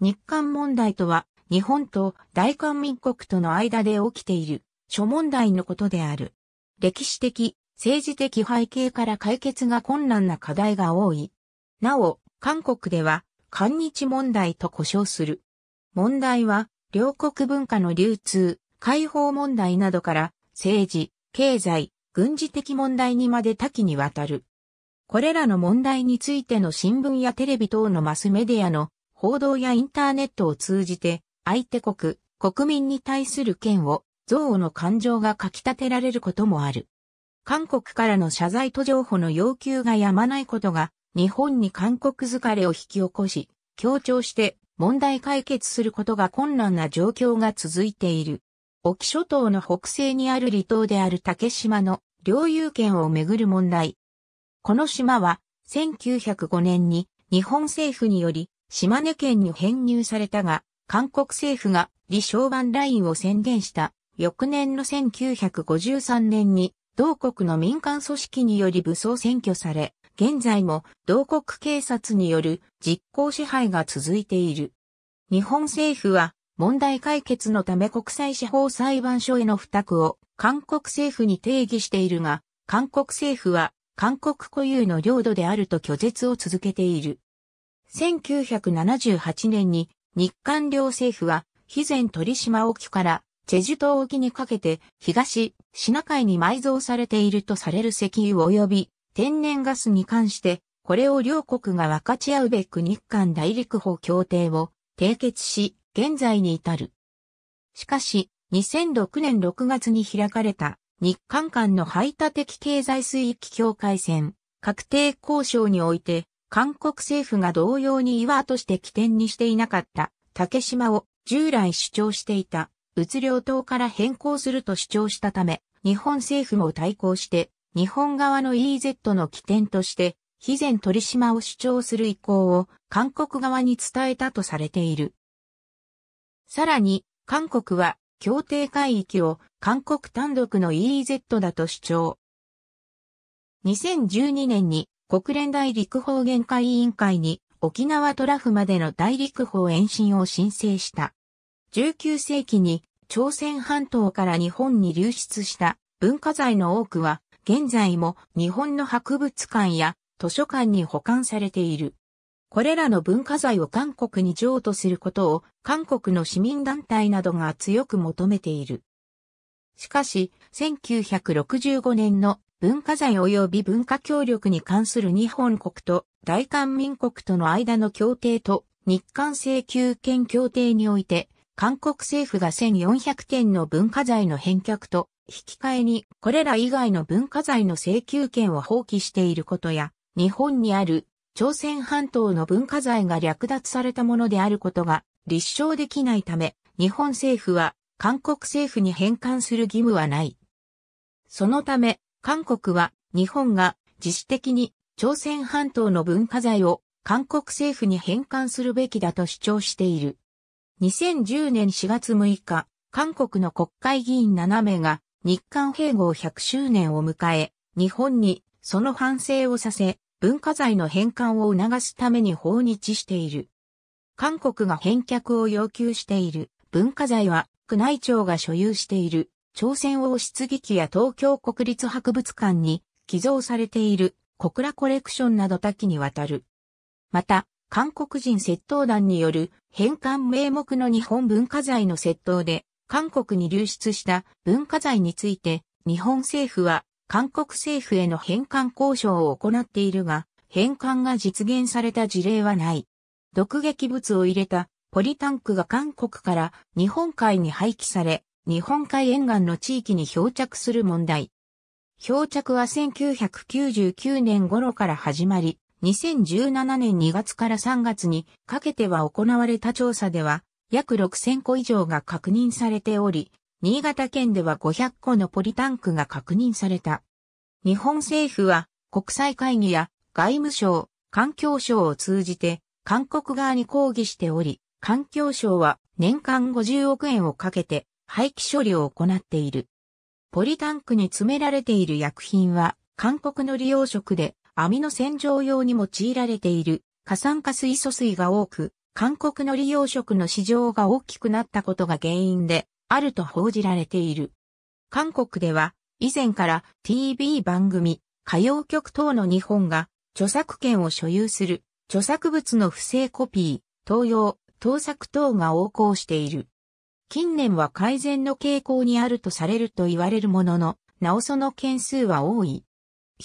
日韓問題とは、日本と大韓民国との間で起きている諸問題のことである。歴史的、政治的背景から解決が困難な課題が多い。なお、韓国では、韓日問題と呼称する。問題は、両国文化の流通、解放問題などから、政治、経済、軍事的問題にまで多岐にわたる。これらの問題についての新聞やテレビ等のマスメディアの報道やインターネットを通じて、相手国、国民に対する嫌悪、憎悪の感情がかき立てられることもある。韓国からの謝罪と情報の要求がやまないことが、日本に韓国疲れを引き起こし、強調して問題解決することが困難な状況が続いている。沖諸島の北西にある離島である竹島の領有権をめぐる問題。この島は1905年に日本政府により島根県に編入されたが、韓国政府が李承晩ラインを宣言した翌年の1953年に同国の民間組織により武装占拠され、現在も同国警察による実効支配が続いている。日本政府は問題解決のため国際司法裁判所への付託を韓国政府に定義しているが、韓国政府は韓国固有の領土であると拒絶を続けている。1978年に日韓両政府は、肥前鳥島沖からチェジュ島沖にかけて東シナ海に埋蔵されているとされる石油及び天然ガスに関して、これを両国が分かち合うべく日韓大陸法協定を締結し、現在に至る。しかし、2006年6月に開かれた日韓間の排他的経済水域境界線確定交渉において韓国政府が同様に岩として起点にしていなかった竹島を従来主張していた、物領島から変更すると主張したため、日本政府も対抗して、日本側の EZ の起点として、非前鳥島を主張する意向を韓国側に伝えたとされている。さらに、韓国は協定海域を韓国単独の EEZ だと主張。2012年に国連大陸法限界委員会に沖縄トラフまでの大陸法延伸を申請した。19世紀に朝鮮半島から日本に流出した文化財の多くは現在も日本の博物館や図書館に保管されている。これらの文化財を韓国に譲渡することを韓国の市民団体などが強く求めている。しかし、1965年の文化財及び文化協力に関する日本国と大韓民国との間の協定と日韓請求権協定において、韓国政府が1400点の文化財の返却と引き換えにこれら以外の文化財の請求権を放棄していることや、日本にある朝鮮半島の文化財が略奪されたものであることが立証できないため、日本政府は韓国政府に返還する義務はない。そのため、韓国は日本が自主的に朝鮮半島の文化財を韓国政府に返還するべきだと主張している。2010年4月6日、韓国の国会議員7名が日韓併合100周年を迎え、日本にその反省をさせ、文化財の返還を促すために訪日している。韓国が返却を要求している文化財は宮内庁が所有している朝鮮王室劇や東京国立博物館に寄贈されている小倉コレクションなど多岐にわたる。また、韓国人窃盗団による返還名目の日本文化財の窃盗で韓国に流出した文化財について日本政府は韓国政府への返還交渉を行っているが返還が実現された事例はない。毒劇物を入れたポリタンクが韓国から日本海に廃棄され日本海沿岸の地域に漂着する問題。漂着は1999年頃から始まり、2017年2月から3月にかけては行われた調査では、約6000個以上が確認されており、新潟県では500個のポリタンクが確認された。日本政府は国際会議や外務省、環境省を通じて韓国側に抗議しており、環境省は年間50億円をかけて廃棄処理を行っている。ポリタンクに詰められている薬品は、韓国の利用食で網の洗浄用に用いられている過酸化水素水が多く、韓国の利用食の市場が大きくなったことが原因であると報じられている。韓国では以前から TV 番組、歌謡曲等の日本が著作権を所有する著作物の不正コピー、盗用、盗作等が横行している。近年は改善の傾向にあるとされると言われるものの、なおその件数は多い。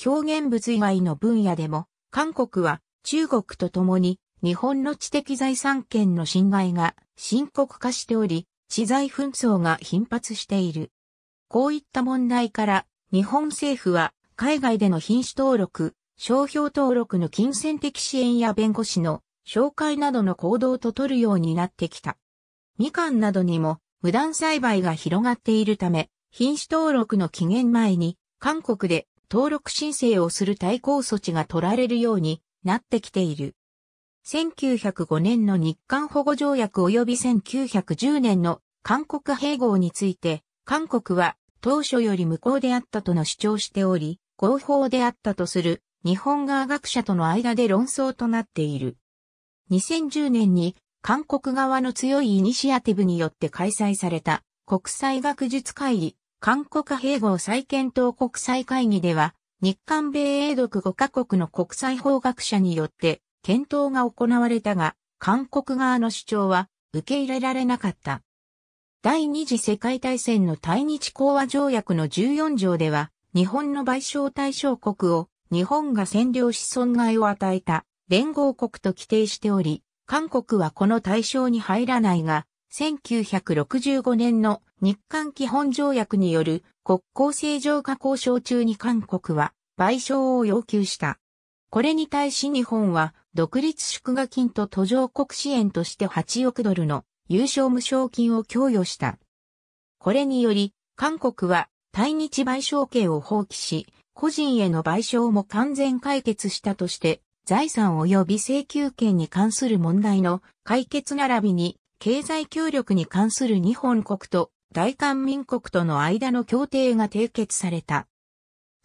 表現物以外の分野でも、韓国は中国と共に日本の知的財産権の侵害が深刻化しており、知財紛争が頻発している。こういった問題から日本政府は海外での品種登録、商標登録の金銭的支援や弁護士の紹介などの行動と取るようになってきた。みかんなどにも無断栽培が広がっているため、品種登録の期限前に、韓国で登録申請をする対抗措置が取られるようになってきている。1905年の日韓保護条約及び1910年の韓国併合について、韓国は当初より無効であったとの主張しており、合法であったとする日本側学者との間で論争となっている。2010年に韓国側の強いイニシアティブによって開催された国際学術会議、韓国併合再検討国際会議では、日韓米英独5カ国の国際法学者によって検討が行われたが、韓国側の主張は受け入れられなかった。第二次世界大戦の対日講和条約の14条では、日本の賠償対象国を日本が占領し損害を与えた連合国と規定しており、韓国はこの対象に入らないが、1965年の日韓基本条約による国交正常化交渉中に韓国は賠償を要求した。これに対し日本は独立祝賀金と途上国支援として8億ドルの優勝無償金を供与した。これにより、韓国は対日賠償権を放棄し、個人への賠償も完全解決したとして財産及び請求権に関する問題の解決並びに経済協力に関する日本国と大韓民国との間の協定が締結された。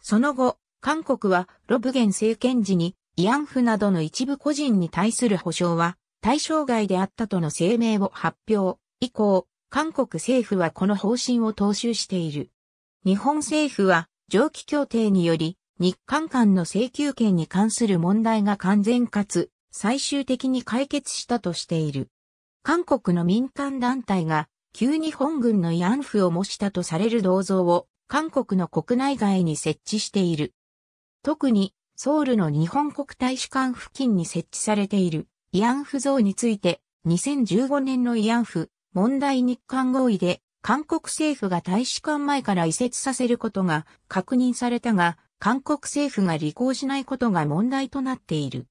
その後、韓国はロブゲン政権時に慰安婦などの一部個人に対する保障は対象外であったとの声明を発表。以降、韓国政府はこの方針を踏襲している。日本政府は上記協定により日韓間の請求権に関する問題が完全かつ最終的に解決したとしている。韓国の民間団体が旧日本軍の慰安婦を模したとされる銅像を韓国の国内外に設置している。特にソウルの日本国大使館付近に設置されている慰安婦像について2015年の慰安婦問題日韓合意で韓国政府が大使館前から移設させることが確認されたが韓国政府が履行しないことが問題となっている。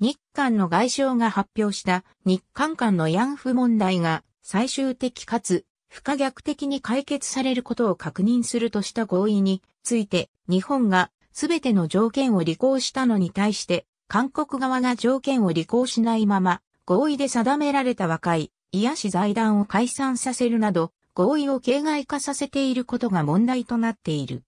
日韓の外相が発表した日韓間の慰安婦問題が最終的かつ不可逆的に解決されることを確認するとした合意について日本が全ての条件を履行したのに対して韓国側が条件を履行しないまま合意で定められた和解、癒し財団を解散させるなど合意を形骸化させていることが問題となっている。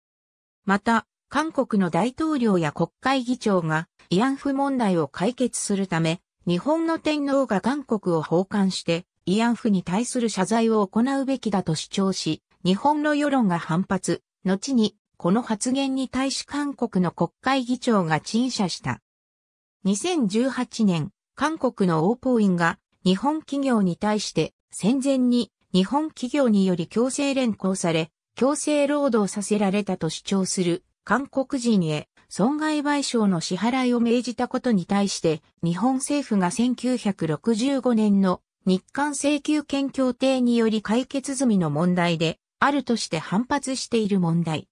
また、韓国の大統領や国会議長が慰安婦問題を解決するため、日本の天皇が韓国を訪韓して、慰安婦に対する謝罪を行うべきだと主張し、日本の世論が反発、後に、この発言に対し韓国の国会議長が陳謝した。2018年、韓国の王イ院が日本企業に対して戦前に日本企業により強制連行され、強制労働させられたと主張する韓国人へ損害賠償の支払いを命じたことに対して日本政府が1965年の日韓請求権協定により解決済みの問題であるとして反発している問題。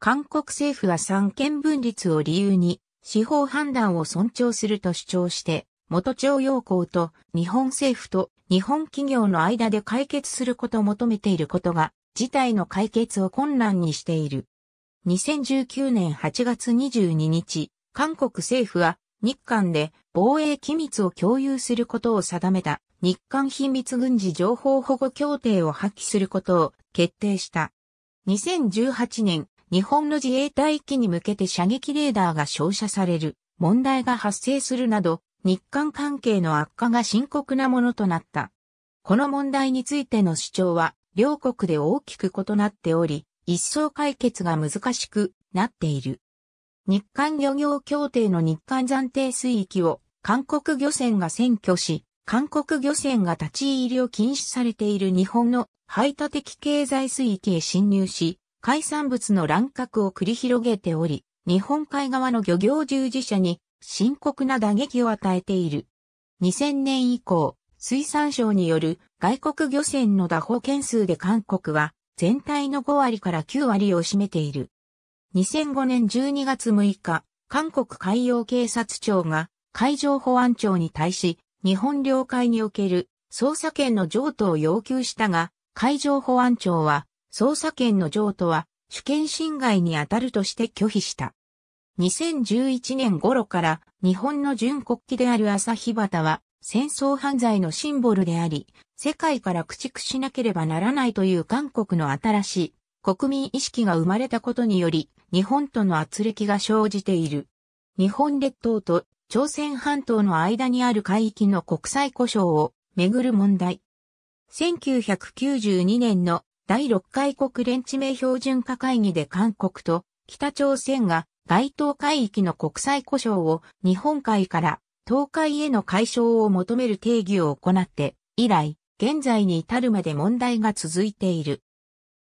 韓国政府は三権分立を理由に司法判断を尊重すると主張して元徴用工と日本政府と日本企業の間で解決することを求めていることが事態の解決を困難にしている。2019年8月22日、韓国政府は日韓で防衛機密を共有することを定めた日韓秘密軍事情報保護協定を破棄することを決定した。2018年、日本の自衛隊機に向けて射撃レーダーが照射される問題が発生するなど、日韓関係の悪化が深刻なものとなった。この問題についての主張は、両国で大きく異なっており、一層解決が難しくなっている。日韓漁業協定の日韓暫定水域を韓国漁船が占拠し、韓国漁船が立ち入りを禁止されている日本の排他的経済水域へ侵入し、海産物の乱獲を繰り広げており、日本海側の漁業従事者に深刻な打撃を与えている。2000年以降、水産省による外国漁船の打法件数で韓国は全体の5割から9割を占めている。2005年12月6日、韓国海洋警察庁が海上保安庁に対し、日本領海における捜査権の譲渡を要求したが、海上保安庁は捜査権の譲渡は主権侵害に当たるとして拒否した。2011年頃から日本の準国旗である朝日旗は戦争犯罪のシンボルであり、世界から駆逐しなければならないという韓国の新しい国民意識が生まれたことにより、日本との圧力が生じている。日本列島と朝鮮半島の間にある海域の国際故障をめぐる問題。1992年の第6回国連地名標準化会議で韓国と北朝鮮が該当海域の国際故障を日本海から倒壊への解消を求める定義を行って、以来、現在に至るまで問題が続いている。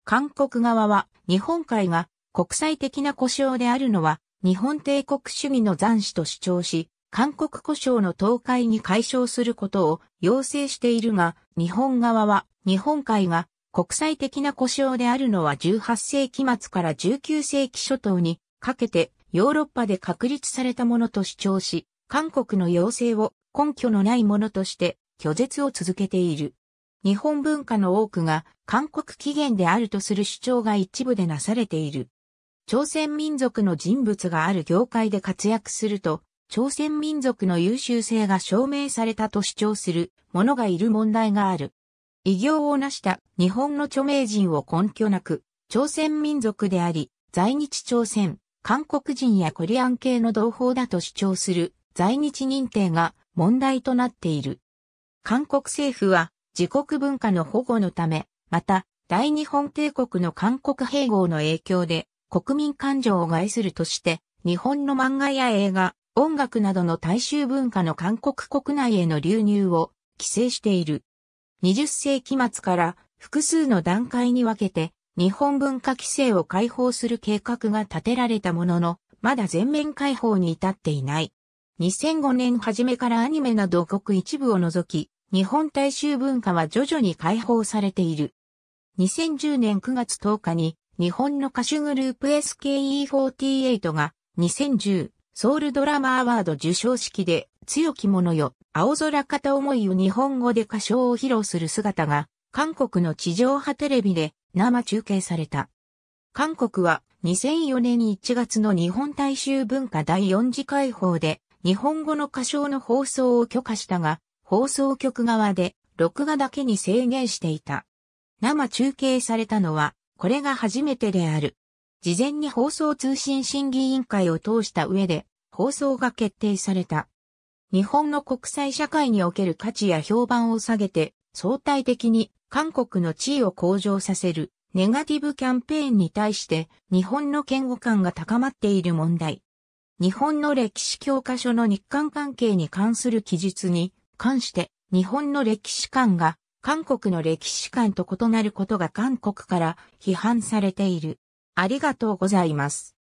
韓国側は日本海が国際的な故障であるのは日本帝国主義の残滓と主張し、韓国故障の倒壊に解消することを要請しているが、日本側は日本海が国際的な故障であるのは18世紀末から19世紀初頭にかけてヨーロッパで確立されたものと主張し、韓国の要請を根拠のないものとして拒絶を続けている。日本文化の多くが韓国起源であるとする主張が一部でなされている。朝鮮民族の人物がある業界で活躍すると、朝鮮民族の優秀性が証明されたと主張する者がいる問題がある。異業を成した日本の著名人を根拠なく、朝鮮民族であり、在日朝鮮、韓国人やコリアン系の同胞だと主張する在日認定が問題となっている。韓国政府は自国文化の保護のため、また大日本帝国の韓国併合の影響で国民感情を害するとして、日本の漫画や映画、音楽などの大衆文化の韓国国内への流入を規制している。20世紀末から複数の段階に分けて日本文化規制を解放する計画が立てられたものの、まだ全面解放に至っていない。2005年初めからアニメなど国一部を除き、日本大衆文化は徐々に解放されている。2010年9月10日に、日本の歌手グループ SKE48 が、2010ソウルドラマアワード受賞式で、強き者よ、青空片思いを日本語で歌唱を披露する姿が、韓国の地上波テレビで生中継された。韓国は2004年1月の日本大衆文化第4次解放で日本語の歌唱の放送を許可したが、放送局側で録画だけに制限していた。生中継されたのは、これが初めてである。事前に放送通信審議委員会を通した上で、放送が決定された。日本の国際社会における価値や評判を下げて、相対的に韓国の地位を向上させるネガティブキャンペーンに対して日本の嫌悪感が高まっている問題。日本の歴史教科書の日韓関係に関する記述に関して、日本の歴史観が韓国の歴史観と異なることが韓国から批判されている。ありがとうございます。